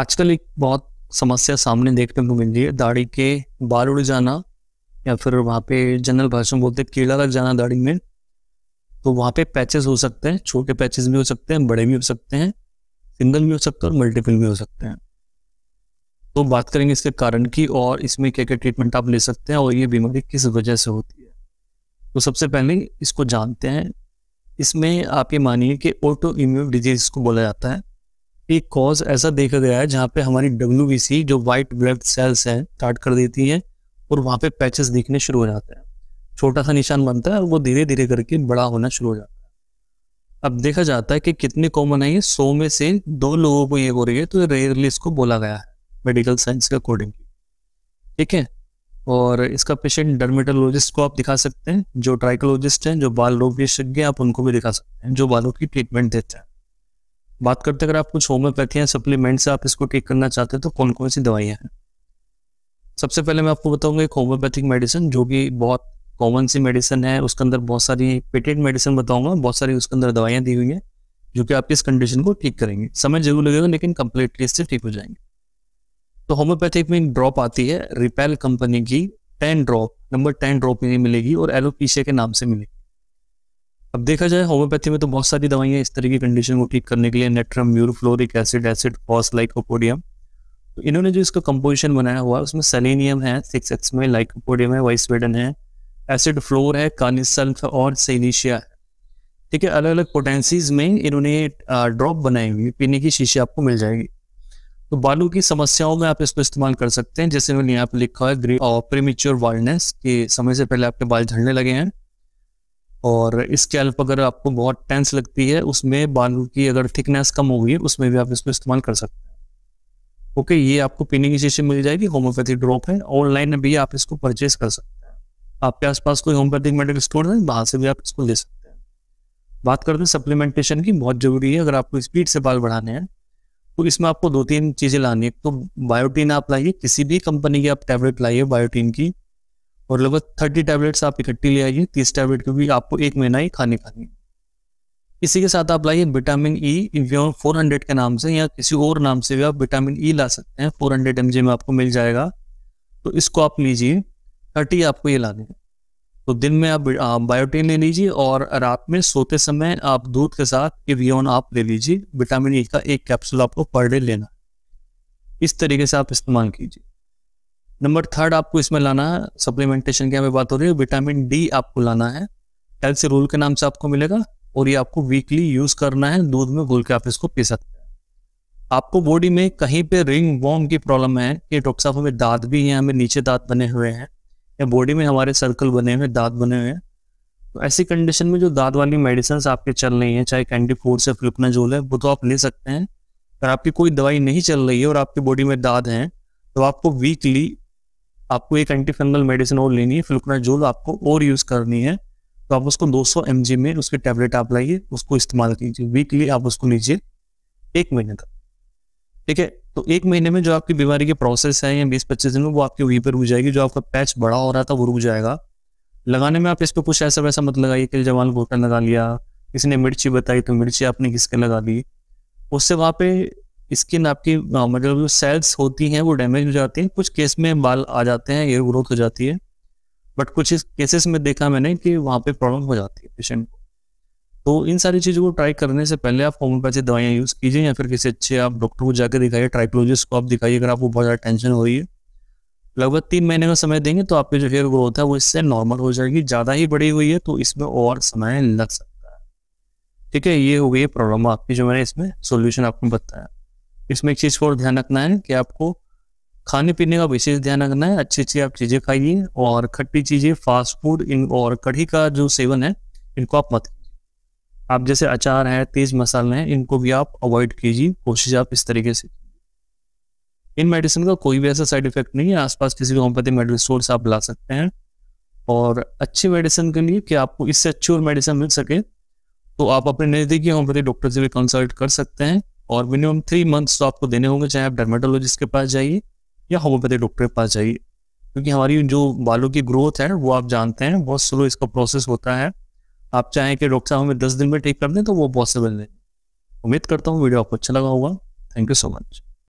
आजकल एक बहुत समस्या सामने देखने को मिल रही है दाढ़ी के बाल उड़ जाना या फिर वहाँ पे जनरल भाषा में बोलते हैं कीड़ा लग जाना दाढ़ी में तो वहाँ पे पैचेस हो सकते हैं छोटे पैचेस भी हो सकते हैं बड़े भी हो सकते हैं सिंगल भी हो सकते हैं और मल्टीपल भी हो सकते हैं तो बात करेंगे इसके कारण की और इसमें क्या क्या ट्रीटमेंट आप ले सकते हैं और ये बीमारी किस वजह से होती है तो सबसे पहले इसको जानते हैं इसमें आप ये मानिए कि ऑटो इम्यून डिजीज को बोला जाता है एक कॉज ऐसा देखा गया है जहाँ पे हमारी डब्ल्यू जो व्हाइट ब्लड सेल्स हैं स्टार्ट कर देती है और वहाँ पे पैचेस दिखने शुरू हो जाते हैं छोटा सा निशान बनता है और वो धीरे धीरे करके बड़ा होना शुरू हो जाता है अब देखा जाता है कि कितने कॉमन है ये सौ में से दो लोगों को ये हो रही है तो रेयरली इसको बोला गया है मेडिकल साइंस के अकॉर्डिंग ठीक है और इसका पेशेंट डर्मेटोलॉजिस्ट को आप दिखा सकते हैं जो ट्राइकोलॉजिस्ट हैं जो बाल रोग विशेषज्ञ आप उनको भी दिखा सकते हैं जो बालों की ट्रीटमेंट देते हैं बात करते अगर आप कुछ होम्योपैथी या सप्लीमेंट से आप इसको ठीक करना चाहते हैं तो कौन कौन सी दवाइयाँ हैं सबसे पहले मैं आपको बताऊंगा एक होम्योपैथिक मेडिसिन जो कि बहुत कॉमन सी मेडिसिन है उसके अंदर बहुत सारी पेटेंट मेडिसिन बताऊंगा बहुत सारी उसके अंदर दवाइयाँ दी हुई हैं जो कि आपकी इस कंडीशन को ठीक करेंगे समय जरूर लगेगा लेकिन कम्प्लीटली इससे ठीक हो जाएंगे तो होम्योपैथिक में एक ड्रॉप आती है रिपेल कंपनी की ten drop number ten drop मिलेगी और एलोपीशिया के नाम से मिलेगी अब देखा जाए होम्योपैथी में तो बहुत सारी दवाइयाँ इस तरह की कंडीशन को ठीक करने के लिए नेट्रम म्यूरफ्लोरिक एसिड एसिड फॉस लाइकोपोडियम तो इन्होंने जो इसका कंपोजिशन बनाया हुआ है उसमें सेलेनियम है सिक्स एक्स में लाइकोपोडियम है वाइसवेडन है एसिड फ्लोर है कानिसल्फ और सेलिशिया है ठीक है अलग अलग पोटेंसीज में इन्होंने ड्रॉप बनाई हुई पीने की शीशी आपको मिल जाएगी तो बालों की समस्याओं में आप इसको इस्तेमाल कर सकते हैं जैसे मैंने यहाँ पे लिखा है ग्री प्रीमिच्योर वाइल्डनेस कि समय से पहले आपके बाल झड़ने लगे हैं और इसके अल्प अगर आपको बहुत टेंस लगती है उसमें बाल की अगर थिकनेस कम हो है उसमें भी आप इसको इस्तेमाल कर सकते हैं ओके ये आपको पिनिंग चीज़ें मिल जाएगी होम्योपैथी ड्रॉप है ऑनलाइन भी आप इसको परचेज कर सकते हैं आपके आसपास कोई होम्योपैथिक मेडिकल स्टोर है वहाँ से भी आप इसको ले सकते हैं बात करते हैं सप्लीमेंटेशन की बहुत ज़रूरी है अगर आपको स्पीड से बाल बढ़ाने हैं तो इसमें आपको दो तीन चीज़ें लानी है तो बायोटीन आप लाइए किसी भी कंपनी की आप टैबलेट लाइए बायोटीन की और लगभग थर्टी टैबलेट्स आप इकट्ठी ले आइए तीस टैबलेट क्योंकि आपको एक महीना ही खाने खानी है इसी के साथ आप लाइए vitamin E Evion four hundred के नाम से या किसी और नाम से भी आप विटामिन ई e ला सकते हैं फोर हंड्रेड एम में आपको मिल जाएगा तो इसको आप लीजिए थर्टी आपको ये लाने तो दिन में आप बायोटीन ले लीजिए और रात में सोते समय आप दूध के साथ इवियोन आप ले लीजिए विटामिन ई e का एक कैप्सूल आपको पर डे लेना इस तरीके से आप इस्तेमाल कीजिए नंबर थर्ड आपको इसमें लाना है सप्लीमेंटेशन की हमें बात हो रही है विटामिन डी आपको लाना है हेल्थ रूल के नाम से आपको मिलेगा और ये आपको वीकली यूज करना है दूध में घोल के आप इसको पी सकते हैं आपको बॉडी में कहीं पे रिंग वॉर्म की प्रॉब्लम है ये डॉक्टर साहब हमें दांत भी हैं हमें नीचे दांत बने हुए हैं या बॉडी में हमारे सर्कल बने हुए दांत बने हुए हैं तो ऐसी कंडीशन में जो दांत वाली मेडिसिन आपके चल रही हैं चाहे कैंडी फोर से फ्लिपनाजोल है वो तो आप ले सकते हैं अगर आपकी कोई दवाई नहीं चल रही है और आपकी बॉडी में दाद हैं तो आपको वीकली आपको एक एंटी फंगल मेडिसिन और लेनी है फ्लुकनाजोल आपको और यूज़ करनी है तो आप उसको 200 सौ में उसके टैबलेट आप लाइए उसको इस्तेमाल कीजिए वीकली आप उसको लीजिए एक महीने तक ठीक है तो एक महीने में जो आपकी बीमारी के प्रोसेस है या बीस पच्चीस दिन में वो आपके वहीं पर रुक जाएगी जो आपका पैच बड़ा हो रहा था वो रुक जाएगा लगाने में आप इस पर कुछ ऐसा वैसा मत लगाइए कि जवान गोटन लगा लिया किसी ने मिर्ची बताई तो मिर्ची आपने किसके लगा दी उससे वहाँ पे स्किन आपकी मतलब जो सेल्स होती हैं वो डैमेज हो जाती हैं कुछ केस में बाल आ जाते हैं एयर ग्रोथ हो जाती है बट कुछ केसेस में देखा मैंने कि वहाँ पे प्रॉब्लम हो जाती है पेशेंट को तो इन सारी चीज़ों को ट्राई करने से पहले आप होम्योपैथी दवाइयाँ यूज़ कीजिए या फिर किसी अच्छे आप डॉक्टर को जाकर दिखाइए ट्राइकोलॉजिस्ट को आप दिखाइए अगर आपको बहुत ज़्यादा टेंशन हो रही है लगभग तीन महीने का समय देंगे तो आपकी जो हेयर ग्रोथ है वो इससे नॉर्मल हो जाएगी ज़्यादा ही बड़ी हुई है तो इसमें और समय लग सकता है ठीक है ये हो गई प्रॉब्लम आपकी जो मैंने इसमें सोल्यूशन आपको बताया इसमें एक चीज़ को ध्यान रखना है कि आपको खाने पीने का विशेष ध्यान रखना है अच्छी अच्छी आप चीज़ें खाइए और खट्टी चीज़ें फास्ट फूड इन और कढ़ी का जो सेवन है इनको आप मत आप जैसे अचार हैं तेज मसाले हैं इनको भी आप अवॉइड कीजिए कोशिश आप इस तरीके से इन मेडिसिन का कोई भी ऐसा साइड इफेक्ट नहीं है आसपास किसी भी होम्योपैथी मेडिकल स्टोर से आप ला सकते हैं और अच्छी मेडिसिन के लिए कि आपको इससे अच्छी और मेडिसिन मिल सके तो आप अपने नज़दीकी होम्योपैथी डॉक्टर से भी कंसल्ट कर सकते हैं और मिनिमम थ्री मंथ्स तो आपको देने होंगे चाहे आप डर्माटोलॉजिस्ट के पास जाइए या होम्योपैथी डॉक्टर के पास जाइए क्योंकि हमारी जो बालों की ग्रोथ है वो आप जानते हैं बहुत स्लो इसका प्रोसेस होता है आप चाहें कि डॉक्टर साहब हमें दस दिन में ठीक कर दें तो वो पॉसिबल नहीं उम्मीद करता हूँ वीडियो आपको अच्छा लगा होगा थैंक यू सो मच